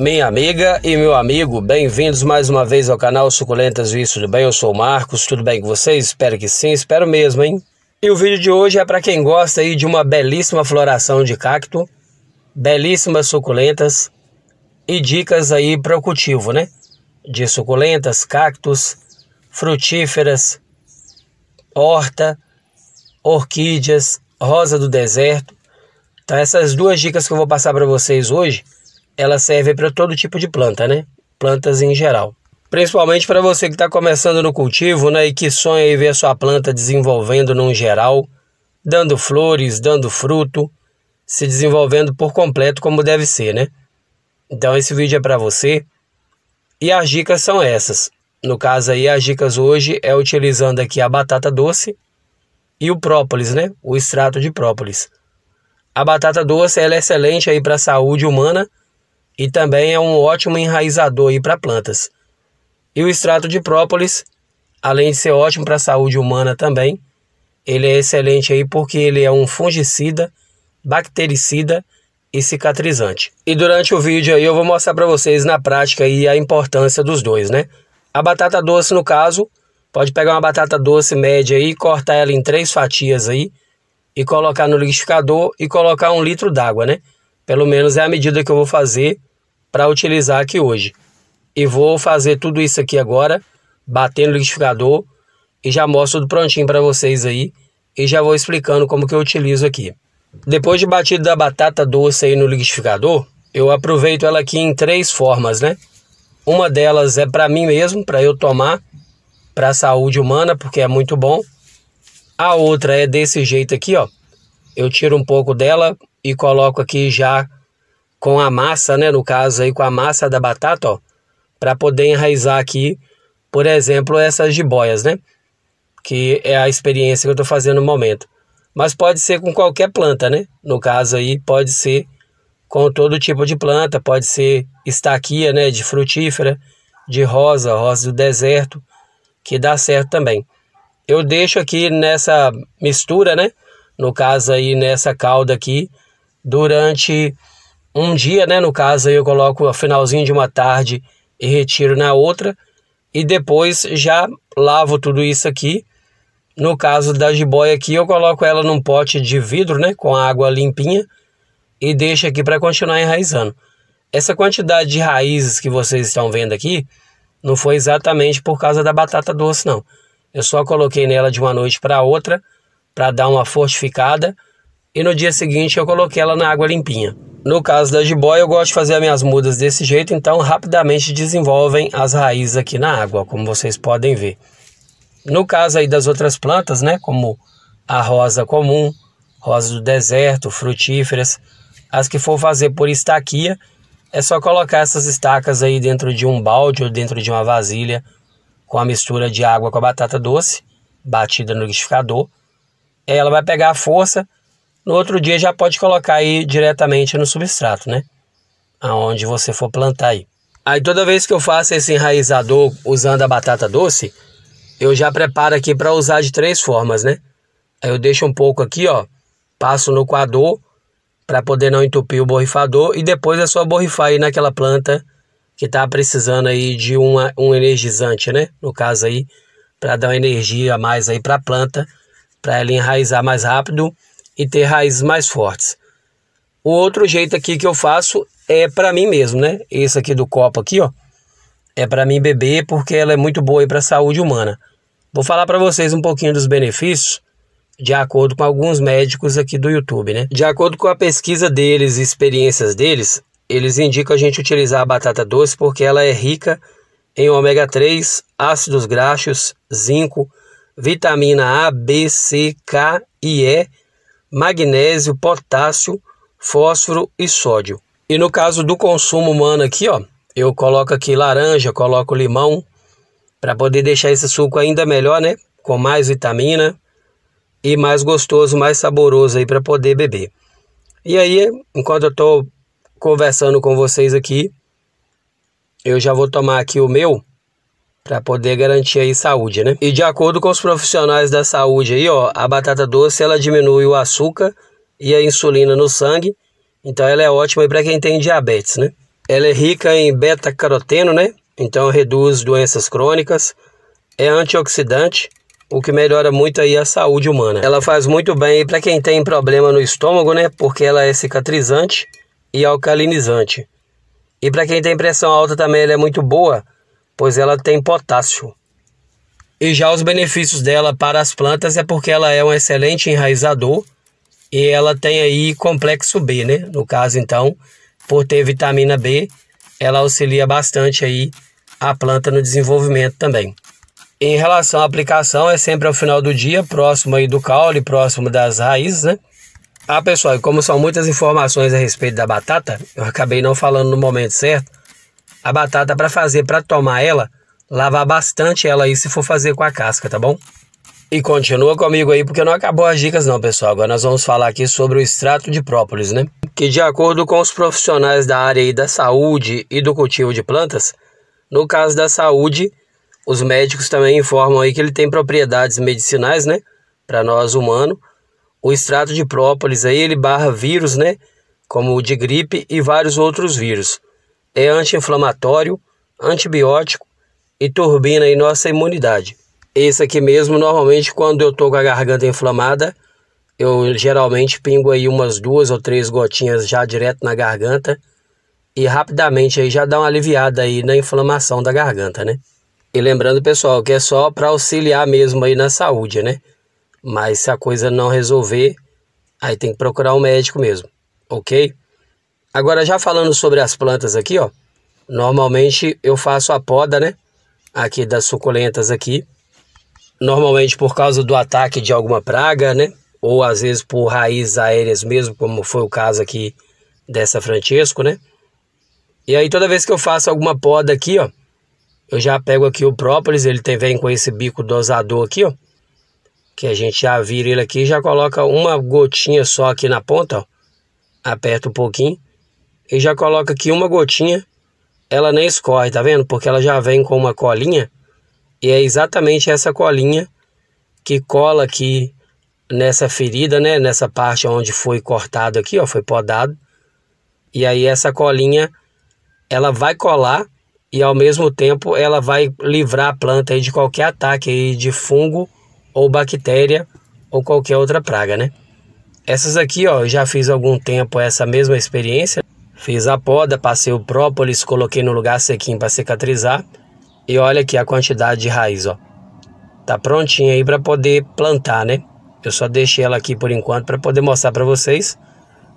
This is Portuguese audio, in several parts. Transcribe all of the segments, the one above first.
Minha amiga e meu amigo, bem-vindos mais uma vez ao canal Suculentas Visto Tudo Bem? Eu sou o Marcos, tudo bem com vocês? Espero que sim, espero mesmo, hein? E o vídeo de hoje é para quem gosta aí de uma belíssima floração de cacto, belíssimas suculentas e dicas aí para o cultivo, né? De suculentas, cactos, frutíferas, horta, orquídeas, rosa do deserto. Então essas duas dicas que eu vou passar para vocês hoje ela serve para todo tipo de planta, né? Plantas em geral. Principalmente para você que está começando no cultivo né, e que sonha em ver sua planta desenvolvendo num geral, dando flores, dando fruto, se desenvolvendo por completo como deve ser, né? Então esse vídeo é para você e as dicas são essas. No caso aí, as dicas hoje é utilizando aqui a batata doce e o própolis, né? O extrato de própolis. A batata doce ela é excelente aí para a saúde humana e também é um ótimo enraizador para plantas. E o extrato de própolis, além de ser ótimo para a saúde humana também, ele é excelente aí porque ele é um fungicida, bactericida e cicatrizante. E durante o vídeo aí eu vou mostrar para vocês na prática aí a importância dos dois, né? A batata doce no caso, pode pegar uma batata doce média aí, cortar ela em três fatias aí e colocar no liquidificador e colocar um litro d'água, né? Pelo menos é a medida que eu vou fazer para utilizar aqui hoje. E vou fazer tudo isso aqui agora, batendo no liquidificador e já mostro tudo prontinho para vocês aí e já vou explicando como que eu utilizo aqui. Depois de batido da batata doce aí no liquidificador, eu aproveito ela aqui em três formas, né? Uma delas é para mim mesmo, para eu tomar, para a saúde humana, porque é muito bom. A outra é desse jeito aqui, ó. Eu tiro um pouco dela e coloco aqui já com a massa, né, no caso aí com a massa da batata, ó, para poder enraizar aqui, por exemplo, essas jiboias, né? Que é a experiência que eu estou fazendo no momento. Mas pode ser com qualquer planta, né? No caso aí, pode ser com todo tipo de planta, pode ser estaquia, né, de frutífera, de rosa, rosa do deserto, que dá certo também. Eu deixo aqui nessa mistura, né? No caso aí nessa calda aqui, durante um dia, né? No caso, aí eu coloco o finalzinho de uma tarde e retiro na outra. E depois já lavo tudo isso aqui. No caso da jiboia aqui, eu coloco ela num pote de vidro, né? Com água limpinha e deixo aqui para continuar enraizando. Essa quantidade de raízes que vocês estão vendo aqui não foi exatamente por causa da batata doce, não. Eu só coloquei nela de uma noite para outra para dar uma fortificada e no dia seguinte eu coloquei ela na água limpinha. No caso da jiboia, eu gosto de fazer as minhas mudas desse jeito, então rapidamente desenvolvem as raízes aqui na água, como vocês podem ver. No caso aí das outras plantas, né, como a rosa comum, rosa do deserto, frutíferas, as que for fazer por estaquia, é só colocar essas estacas aí dentro de um balde ou dentro de uma vasilha com a mistura de água com a batata doce, batida no liquidificador. Ela vai pegar a força no outro dia já pode colocar aí diretamente no substrato, né? Aonde você for plantar aí. Aí toda vez que eu faço esse enraizador usando a batata doce, eu já preparo aqui para usar de três formas, né? Aí eu deixo um pouco aqui, ó, passo no coador para poder não entupir o borrifador e depois é só borrifar aí naquela planta que tá precisando aí de uma, um energizante, né? No caso aí, para dar uma energia a mais aí para a planta, para ela enraizar mais rápido e ter raízes mais fortes. O outro jeito aqui que eu faço é para mim mesmo, né? Esse aqui do copo aqui, ó, é para mim beber porque ela é muito boa para a saúde humana. Vou falar para vocês um pouquinho dos benefícios de acordo com alguns médicos aqui do YouTube, né? De acordo com a pesquisa deles e experiências deles, eles indicam a gente utilizar a batata doce porque ela é rica em ômega 3, ácidos graxos, zinco, vitamina A, B, C, K e E magnésio, potássio, fósforo e sódio. E no caso do consumo humano aqui, ó, eu coloco aqui laranja, coloco limão, para poder deixar esse suco ainda melhor, né? Com mais vitamina e mais gostoso, mais saboroso aí para poder beber. E aí, enquanto eu estou conversando com vocês aqui, eu já vou tomar aqui o meu para poder garantir aí saúde, né? E de acordo com os profissionais da saúde aí, ó, a batata doce ela diminui o açúcar e a insulina no sangue, então ela é ótima para quem tem diabetes, né? Ela é rica em beta-caroteno, né? Então reduz doenças crônicas, é antioxidante, o que melhora muito aí a saúde humana. Ela faz muito bem para quem tem problema no estômago, né? Porque ela é cicatrizante e alcalinizante. E para quem tem pressão alta também ela é muito boa, pois ela tem potássio. E já os benefícios dela para as plantas é porque ela é um excelente enraizador e ela tem aí complexo B, né? No caso, então, por ter vitamina B, ela auxilia bastante aí a planta no desenvolvimento também. Em relação à aplicação, é sempre ao final do dia, próximo aí do caule, próximo das raízes, né? Ah, pessoal, e como são muitas informações a respeito da batata, eu acabei não falando no momento certo, a batata para fazer, para tomar ela, lavar bastante ela aí se for fazer com a casca, tá bom? E continua comigo aí porque não acabou as dicas não, pessoal. Agora nós vamos falar aqui sobre o extrato de própolis, né? Que de acordo com os profissionais da área aí da saúde e do cultivo de plantas, no caso da saúde, os médicos também informam aí que ele tem propriedades medicinais, né? Para nós humanos. O extrato de própolis aí, ele barra vírus, né? Como o de gripe e vários outros vírus é anti-inflamatório, antibiótico e turbina em nossa imunidade. Esse aqui mesmo, normalmente quando eu tô com a garganta inflamada, eu geralmente pingo aí umas duas ou três gotinhas já direto na garganta e rapidamente aí já dá uma aliviada aí na inflamação da garganta, né? E lembrando, pessoal, que é só para auxiliar mesmo aí na saúde, né? Mas se a coisa não resolver, aí tem que procurar um médico mesmo, ok? Agora, já falando sobre as plantas aqui, ó. Normalmente eu faço a poda, né? Aqui das suculentas aqui. Normalmente por causa do ataque de alguma praga, né? Ou às vezes por raízes aéreas mesmo, como foi o caso aqui dessa Francesco, né? E aí toda vez que eu faço alguma poda aqui, ó. Eu já pego aqui o própolis, ele tem, vem com esse bico dosador aqui, ó. Que a gente já vira ele aqui, já coloca uma gotinha só aqui na ponta, ó. Aperta um pouquinho e já coloca aqui uma gotinha, ela nem escorre, tá vendo? Porque ela já vem com uma colinha e é exatamente essa colinha que cola aqui nessa ferida, né? Nessa parte onde foi cortado aqui, ó, foi podado. E aí essa colinha ela vai colar e ao mesmo tempo ela vai livrar a planta aí de qualquer ataque aí de fungo ou bactéria ou qualquer outra praga, né? Essas aqui, ó, eu já fiz algum tempo essa mesma experiência. Fiz a poda, passei o própolis, coloquei no lugar sequinho para cicatrizar. E olha aqui a quantidade de raiz, ó. Tá prontinha aí para poder plantar, né? Eu só deixei ela aqui por enquanto para poder mostrar para vocês.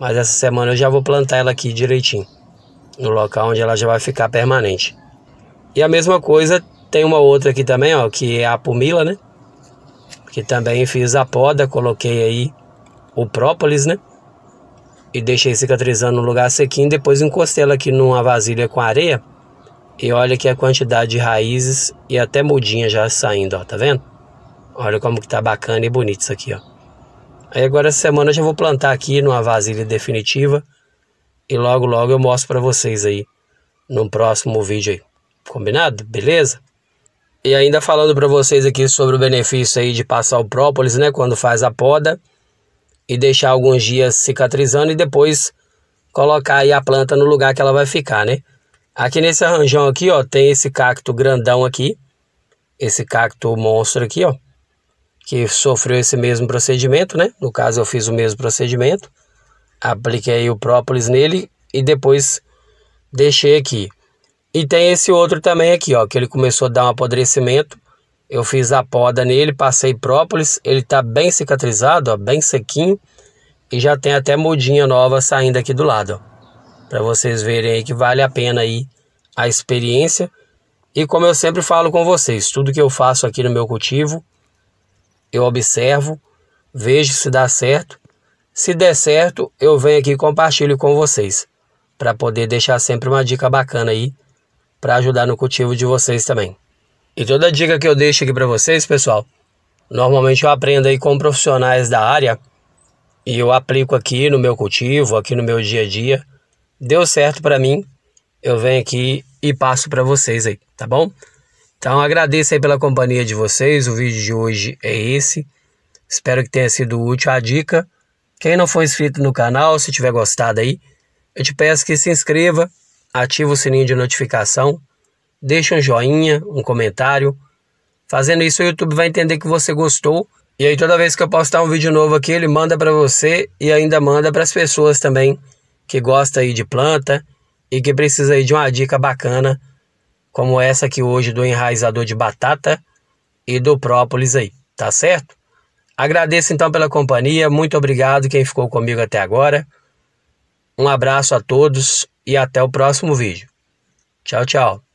Mas essa semana eu já vou plantar ela aqui direitinho. No local onde ela já vai ficar permanente. E a mesma coisa, tem uma outra aqui também, ó. Que é a pumila, né? Que também fiz a poda, coloquei aí o própolis, né? e deixei cicatrizando no lugar sequinho. Depois encostei ela aqui numa vasilha com areia. E olha aqui a quantidade de raízes e até mudinha já saindo, ó, tá vendo? Olha como que tá bacana e bonito isso aqui, ó. Aí agora essa semana eu já vou plantar aqui numa vasilha definitiva. E logo logo eu mostro para vocês aí no próximo vídeo aí. Combinado? Beleza? E ainda falando para vocês aqui sobre o benefício aí de passar o própolis, né, quando faz a poda e deixar alguns dias cicatrizando e depois colocar aí a planta no lugar que ela vai ficar, né? Aqui nesse arranjão aqui, ó, tem esse cacto grandão aqui, esse cacto monstro aqui, ó, que sofreu esse mesmo procedimento, né? No caso, eu fiz o mesmo procedimento, apliquei o própolis nele e depois deixei aqui. E tem esse outro também aqui, ó, que ele começou a dar um apodrecimento eu fiz a poda nele, passei própolis, ele está bem cicatrizado, ó, bem sequinho. E já tem até mudinha nova saindo aqui do lado, Para vocês verem aí que vale a pena aí a experiência. E como eu sempre falo com vocês, tudo que eu faço aqui no meu cultivo, eu observo, vejo se dá certo. Se der certo, eu venho aqui e compartilho com vocês, para poder deixar sempre uma dica bacana aí, para ajudar no cultivo de vocês também. E toda dica que eu deixo aqui para vocês, pessoal, normalmente eu aprendo aí com profissionais da área e eu aplico aqui no meu cultivo, aqui no meu dia a dia. Deu certo para mim, eu venho aqui e passo para vocês aí, tá bom? Então agradeço aí pela companhia de vocês. O vídeo de hoje é esse. Espero que tenha sido útil a dica. Quem não for inscrito no canal, se tiver gostado aí, eu te peço que se inscreva, ative o sininho de notificação deixa um joinha, um comentário. Fazendo isso, o YouTube vai entender que você gostou. E aí, toda vez que eu postar um vídeo novo aqui, ele manda para você e ainda manda para as pessoas também que gostam aí de planta e que precisa aí de uma dica bacana, como essa aqui hoje do enraizador de batata e do própolis aí, tá certo? Agradeço então pela companhia, muito obrigado quem ficou comigo até agora. Um abraço a todos e até o próximo vídeo. Tchau, tchau.